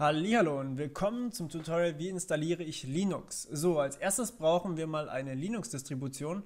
Hallihallo und willkommen zum Tutorial wie installiere ich Linux. So, als erstes brauchen wir mal eine Linux-Distribution.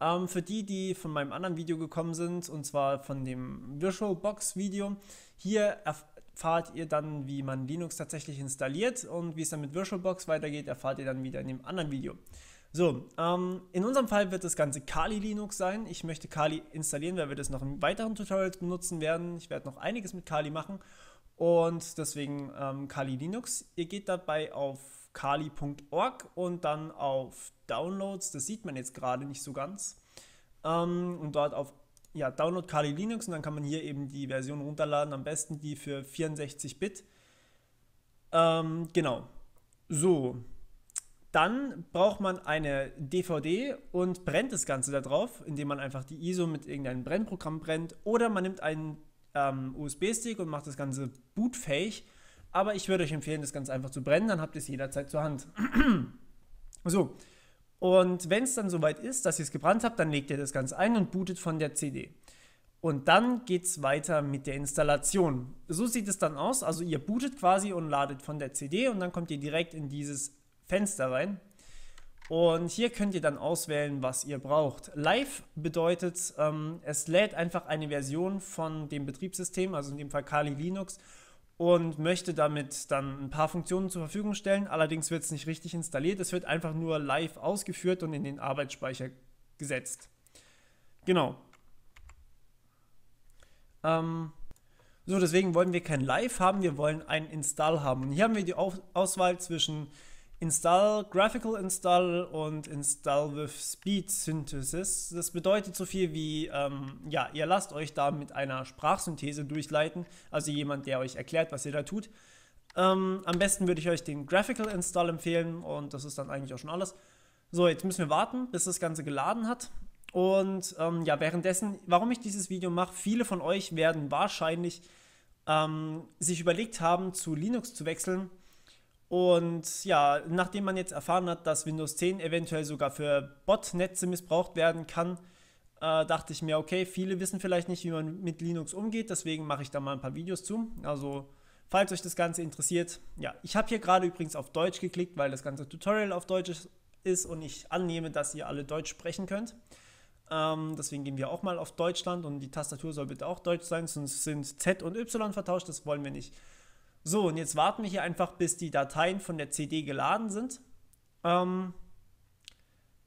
Ähm, für die, die von meinem anderen Video gekommen sind, und zwar von dem VirtualBox Video, hier erfahrt ihr dann, wie man Linux tatsächlich installiert und wie es dann mit VirtualBox weitergeht, erfahrt ihr dann wieder in dem anderen Video. So, ähm, in unserem Fall wird das Ganze Kali Linux sein. Ich möchte Kali installieren, weil wir das noch in weiteren Tutorials benutzen werden. Ich werde noch einiges mit Kali machen und deswegen ähm, Kali Linux. Ihr geht dabei auf kali.org und dann auf Downloads. Das sieht man jetzt gerade nicht so ganz. Ähm, und dort auf ja, Download Kali Linux und dann kann man hier eben die Version runterladen. Am besten die für 64-Bit. Ähm, genau. So. Dann braucht man eine DVD und brennt das Ganze da drauf, indem man einfach die ISO mit irgendeinem Brennprogramm brennt oder man nimmt einen ähm, USB-Stick und macht das Ganze bootfähig. Aber ich würde euch empfehlen, das Ganze einfach zu brennen, dann habt ihr es jederzeit zur Hand. so, und wenn es dann soweit ist, dass ihr es gebrannt habt, dann legt ihr das Ganze ein und bootet von der CD. Und dann geht es weiter mit der Installation. So sieht es dann aus. Also ihr bootet quasi und ladet von der CD und dann kommt ihr direkt in dieses Fenster rein. Und hier könnt ihr dann auswählen, was ihr braucht. Live bedeutet, ähm, es lädt einfach eine Version von dem Betriebssystem, also in dem Fall Kali Linux, und möchte damit dann ein paar Funktionen zur Verfügung stellen. Allerdings wird es nicht richtig installiert, es wird einfach nur live ausgeführt und in den Arbeitsspeicher gesetzt. Genau. Ähm, so, deswegen wollen wir kein Live haben, wir wollen ein Install haben. Und hier haben wir die Auswahl zwischen Install Graphical Install und Install with Speed Synthesis. Das bedeutet so viel wie, ähm, ja, ihr lasst euch da mit einer Sprachsynthese durchleiten, also jemand, der euch erklärt, was ihr da tut. Ähm, am besten würde ich euch den Graphical Install empfehlen und das ist dann eigentlich auch schon alles. So, jetzt müssen wir warten, bis das Ganze geladen hat. Und ähm, ja, währenddessen, warum ich dieses Video mache, viele von euch werden wahrscheinlich ähm, sich überlegt haben, zu Linux zu wechseln und ja, nachdem man jetzt erfahren hat, dass Windows 10 eventuell sogar für Botnetze missbraucht werden kann, äh, dachte ich mir, okay, viele wissen vielleicht nicht, wie man mit Linux umgeht, deswegen mache ich da mal ein paar Videos zu. Also, falls euch das Ganze interessiert, ja, ich habe hier gerade übrigens auf Deutsch geklickt, weil das ganze Tutorial auf Deutsch ist und ich annehme, dass ihr alle Deutsch sprechen könnt. Ähm, deswegen gehen wir auch mal auf Deutschland und die Tastatur soll bitte auch Deutsch sein, sonst sind Z und Y vertauscht, das wollen wir nicht. So, und jetzt warten wir hier einfach, bis die Dateien von der CD geladen sind. Ähm,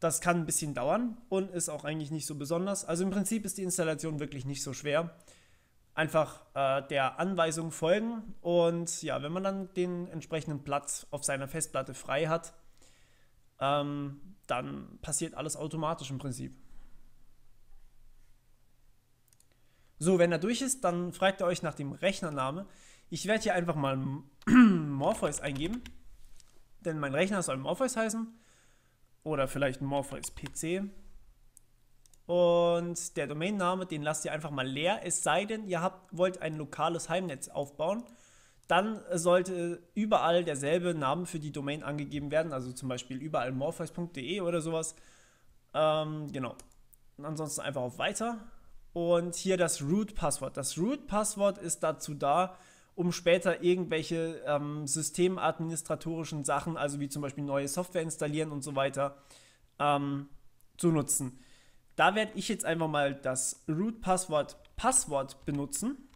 das kann ein bisschen dauern und ist auch eigentlich nicht so besonders. Also im Prinzip ist die Installation wirklich nicht so schwer. Einfach äh, der Anweisung folgen und ja, wenn man dann den entsprechenden Platz auf seiner Festplatte frei hat, ähm, dann passiert alles automatisch im Prinzip. So, wenn er durch ist, dann fragt er euch nach dem Rechnername. Ich werde hier einfach mal Morpheus eingeben, denn mein Rechner soll Morpheus heißen oder vielleicht Morpheus PC. Und der Domainname, den lasst ihr einfach mal leer, es sei denn, ihr habt, wollt ein lokales Heimnetz aufbauen. Dann sollte überall derselbe Name für die Domain angegeben werden, also zum Beispiel überall morpheus.de oder sowas. Ähm, genau. Und ansonsten einfach auf Weiter. Und hier das Root-Passwort. Das Root-Passwort ist dazu da, um später irgendwelche ähm, systemadministratorischen Sachen, also wie zum Beispiel neue Software installieren und so weiter, ähm, zu nutzen. Da werde ich jetzt einfach mal das Root-Passwort Passwort benutzen.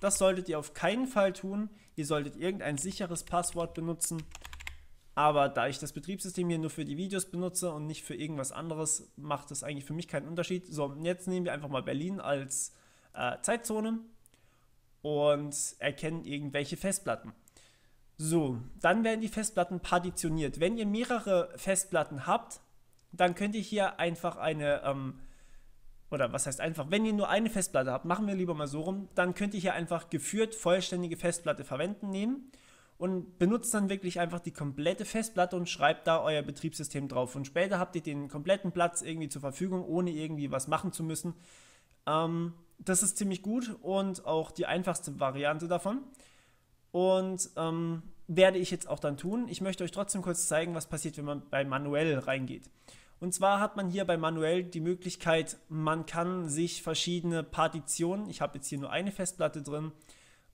Das solltet ihr auf keinen Fall tun. Ihr solltet irgendein sicheres Passwort benutzen. Aber da ich das Betriebssystem hier nur für die Videos benutze und nicht für irgendwas anderes, macht das eigentlich für mich keinen Unterschied. So, jetzt nehmen wir einfach mal Berlin als äh, Zeitzone und erkennen irgendwelche Festplatten. So, dann werden die Festplatten partitioniert. Wenn ihr mehrere Festplatten habt, dann könnt ihr hier einfach eine, ähm, oder was heißt einfach, wenn ihr nur eine Festplatte habt, machen wir lieber mal so rum, dann könnt ihr hier einfach geführt vollständige Festplatte verwenden nehmen und benutzt dann wirklich einfach die komplette Festplatte und schreibt da euer Betriebssystem drauf. Und später habt ihr den kompletten Platz irgendwie zur Verfügung, ohne irgendwie was machen zu müssen. Ähm, das ist ziemlich gut und auch die einfachste Variante davon. Und ähm, werde ich jetzt auch dann tun. Ich möchte euch trotzdem kurz zeigen, was passiert, wenn man bei manuell reingeht. Und zwar hat man hier bei manuell die Möglichkeit, man kann sich verschiedene Partitionen, ich habe jetzt hier nur eine Festplatte drin,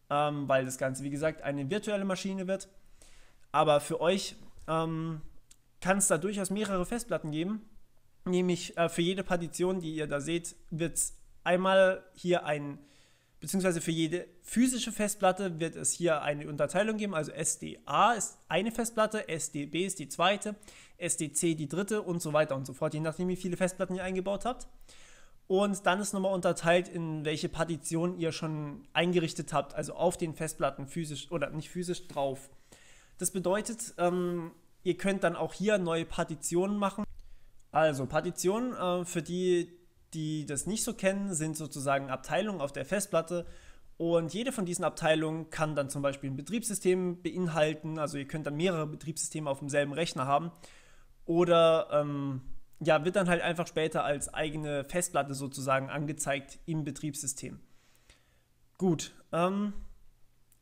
ähm, weil das Ganze, wie gesagt, eine virtuelle Maschine wird. Aber für euch ähm, kann es da durchaus mehrere Festplatten geben. Nämlich äh, für jede Partition, die ihr da seht, wird es einmal hier ein, beziehungsweise für jede physische Festplatte wird es hier eine Unterteilung geben. Also SDA ist eine Festplatte, SDB ist die zweite, SDC die dritte und so weiter und so fort, je nachdem, wie viele Festplatten ihr eingebaut habt. Und dann ist nochmal unterteilt, in welche Partition ihr schon eingerichtet habt, also auf den Festplatten physisch oder nicht physisch drauf. Das bedeutet, ähm, ihr könnt dann auch hier neue Partitionen machen. Also Partitionen, äh, für die die das nicht so kennen, sind sozusagen Abteilungen auf der Festplatte. Und jede von diesen Abteilungen kann dann zum Beispiel ein Betriebssystem beinhalten. Also ihr könnt dann mehrere Betriebssysteme auf demselben Rechner haben. Oder ähm, ja, wird dann halt einfach später als eigene Festplatte sozusagen angezeigt im Betriebssystem. Gut. Ähm,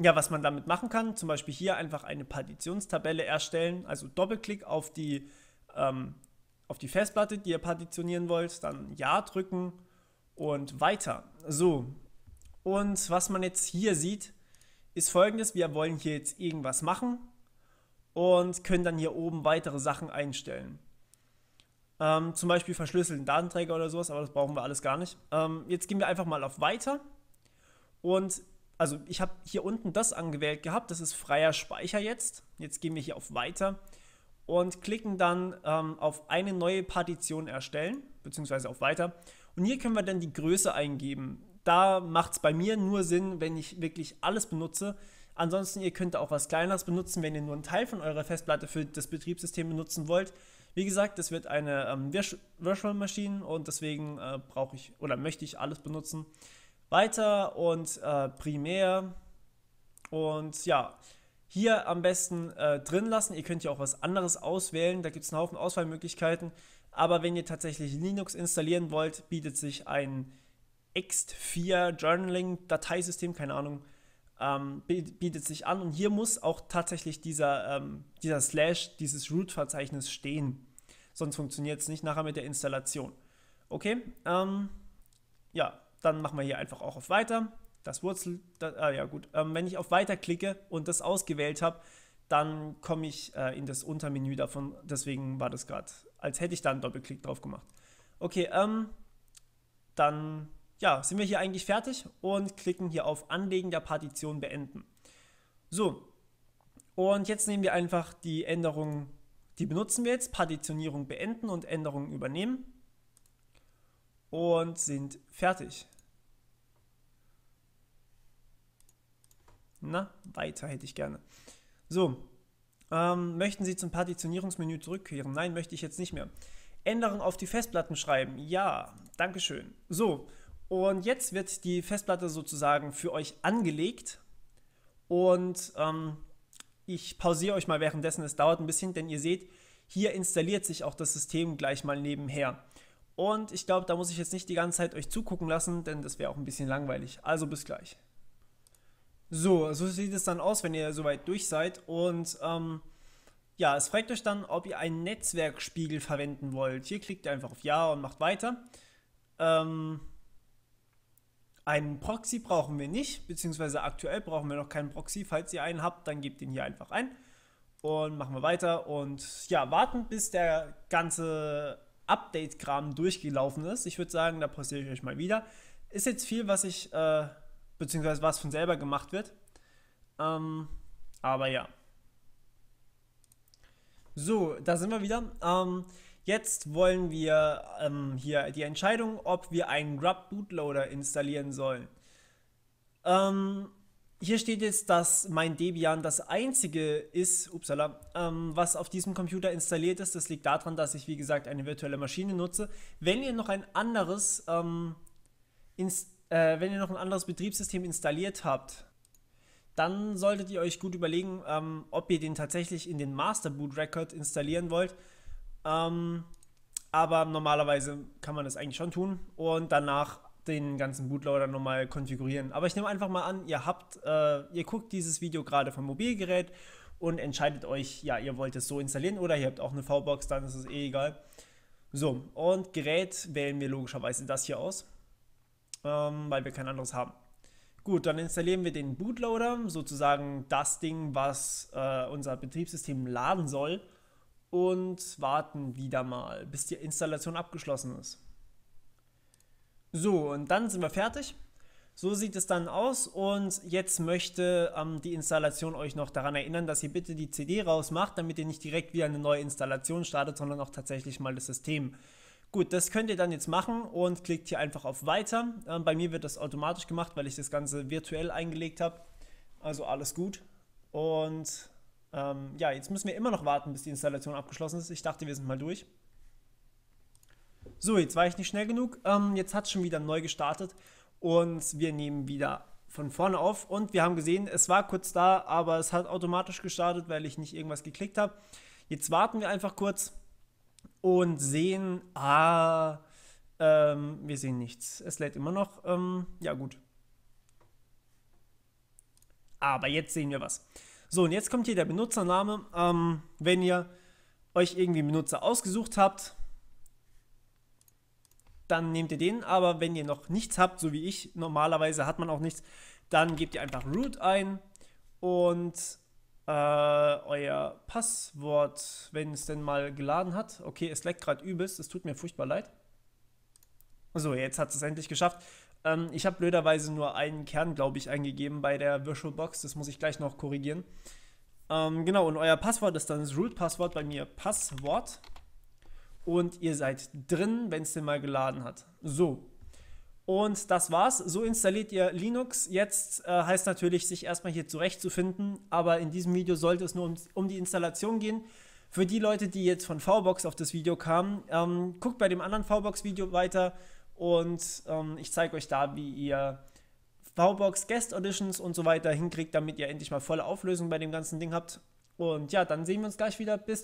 ja, was man damit machen kann, zum Beispiel hier einfach eine Partitionstabelle erstellen, also Doppelklick auf die ähm, auf die Festplatte, die ihr partitionieren wollt, dann Ja drücken und weiter. So, und was man jetzt hier sieht, ist folgendes, wir wollen hier jetzt irgendwas machen und können dann hier oben weitere Sachen einstellen. Ähm, zum Beispiel verschlüsselten Datenträger oder sowas, aber das brauchen wir alles gar nicht. Ähm, jetzt gehen wir einfach mal auf Weiter und also ich habe hier unten das angewählt gehabt, das ist freier Speicher jetzt. Jetzt gehen wir hier auf Weiter und klicken dann ähm, auf eine neue Partition erstellen, beziehungsweise auf weiter. Und hier können wir dann die Größe eingeben. Da macht es bei mir nur Sinn, wenn ich wirklich alles benutze. Ansonsten, ihr könnt auch was Kleineres benutzen, wenn ihr nur einen Teil von eurer Festplatte für das Betriebssystem benutzen wollt. Wie gesagt, das wird eine ähm, Virtual Machine und deswegen äh, brauche ich oder möchte ich alles benutzen. Weiter und äh, primär. Und ja, hier am besten äh, drin lassen. Ihr könnt ja auch was anderes auswählen. Da gibt es einen Haufen Auswahlmöglichkeiten. Aber wenn ihr tatsächlich Linux installieren wollt, bietet sich ein Ext4 Journaling Dateisystem, keine Ahnung, ähm, bietet sich an. Und hier muss auch tatsächlich dieser, ähm, dieser Slash, dieses Root-Verzeichnis stehen. Sonst funktioniert es nicht nachher mit der Installation. Okay, ähm, ja, dann machen wir hier einfach auch auf Weiter. Das Wurzel, das, ah, ja gut, ähm, wenn ich auf Weiter klicke und das ausgewählt habe, dann komme ich äh, in das Untermenü davon. Deswegen war das gerade, als hätte ich da einen Doppelklick drauf gemacht. Okay, ähm, dann ja, sind wir hier eigentlich fertig und klicken hier auf Anlegen der Partition beenden. So, und jetzt nehmen wir einfach die Änderung, die benutzen wir jetzt, Partitionierung beenden und Änderungen übernehmen und sind fertig. Na, weiter hätte ich gerne. So, ähm, möchten Sie zum Partitionierungsmenü zurückkehren? Nein, möchte ich jetzt nicht mehr. Änderungen auf die Festplatten schreiben? Ja, danke schön. So, und jetzt wird die Festplatte sozusagen für euch angelegt und ähm, ich pausiere euch mal währenddessen, es dauert ein bisschen, denn ihr seht, hier installiert sich auch das System gleich mal nebenher. Und ich glaube, da muss ich jetzt nicht die ganze Zeit euch zugucken lassen, denn das wäre auch ein bisschen langweilig. Also bis gleich. So, so sieht es dann aus, wenn ihr soweit durch seid. Und ähm, ja, es fragt euch dann, ob ihr einen Netzwerkspiegel verwenden wollt. Hier klickt ihr einfach auf Ja und macht weiter. Ähm, einen Proxy brauchen wir nicht, beziehungsweise aktuell brauchen wir noch keinen Proxy. Falls ihr einen habt, dann gebt ihn hier einfach ein. Und machen wir weiter und ja, warten, bis der ganze Update-Kram durchgelaufen ist. Ich würde sagen, da postiere ich euch mal wieder. Ist jetzt viel, was ich äh, beziehungsweise was von selber gemacht wird. Ähm, aber ja. So, da sind wir wieder. Ähm, jetzt wollen wir ähm, hier die Entscheidung, ob wir einen Grub Bootloader installieren sollen. Ähm, hier steht jetzt, dass mein Debian das einzige ist, upsala, ähm, was auf diesem Computer installiert ist. Das liegt daran, dass ich, wie gesagt, eine virtuelle Maschine nutze. Wenn ihr noch ein anderes ähm, installiert, äh, wenn ihr noch ein anderes Betriebssystem installiert habt, dann solltet ihr euch gut überlegen, ähm, ob ihr den tatsächlich in den Master Boot Record installieren wollt. Ähm, aber normalerweise kann man das eigentlich schon tun und danach den ganzen Bootloader nochmal konfigurieren. Aber ich nehme einfach mal an, ihr habt, äh, ihr guckt dieses Video gerade vom Mobilgerät und entscheidet euch, ja, ihr wollt es so installieren oder ihr habt auch eine V-Box, dann ist es eh egal. So, und Gerät wählen wir logischerweise das hier aus ähm, weil wir kein anderes haben. Gut, dann installieren wir den Bootloader, sozusagen das Ding, was äh, unser Betriebssystem laden soll, und warten wieder mal, bis die Installation abgeschlossen ist. So, und dann sind wir fertig. So sieht es dann aus und jetzt möchte ähm, die Installation euch noch daran erinnern, dass ihr bitte die CD rausmacht, damit ihr nicht direkt wieder eine neue Installation startet, sondern auch tatsächlich mal das System Gut, das könnt ihr dann jetzt machen und klickt hier einfach auf Weiter. Ähm, bei mir wird das automatisch gemacht, weil ich das Ganze virtuell eingelegt habe. Also alles gut. Und ähm, ja, jetzt müssen wir immer noch warten, bis die Installation abgeschlossen ist. Ich dachte, wir sind mal durch. So, jetzt war ich nicht schnell genug. Ähm, jetzt hat es schon wieder neu gestartet und wir nehmen wieder von vorne auf. Und wir haben gesehen, es war kurz da, aber es hat automatisch gestartet, weil ich nicht irgendwas geklickt habe. Jetzt warten wir einfach kurz und sehen, ah, ähm, wir sehen nichts. Es lädt immer noch. Ähm, ja, gut. Aber jetzt sehen wir was. So, und jetzt kommt hier der Benutzername. Ähm, wenn ihr euch irgendwie einen Benutzer ausgesucht habt, dann nehmt ihr den. Aber wenn ihr noch nichts habt, so wie ich, normalerweise hat man auch nichts, dann gebt ihr einfach root ein und äh, euer Passwort, wenn es denn mal geladen hat. Okay, es leckt gerade übelst, es tut mir furchtbar leid. So, jetzt hat es endlich geschafft. Ähm, ich habe blöderweise nur einen Kern, glaube ich, eingegeben bei der VirtualBox. Das muss ich gleich noch korrigieren. Ähm, genau, und euer Passwort ist dann das Root-Passwort, bei mir Passwort. Und ihr seid drin, wenn es denn mal geladen hat. So, und das war's. So installiert ihr Linux. Jetzt äh, heißt natürlich, sich erstmal hier zurechtzufinden. Aber in diesem Video sollte es nur um, um die Installation gehen. Für die Leute, die jetzt von VBox auf das Video kamen, ähm, guckt bei dem anderen VBox-Video weiter und ähm, ich zeige euch da, wie ihr VBox Guest Auditions und so weiter hinkriegt, damit ihr endlich mal volle Auflösung bei dem ganzen Ding habt. Und ja, dann sehen wir uns gleich wieder. Bis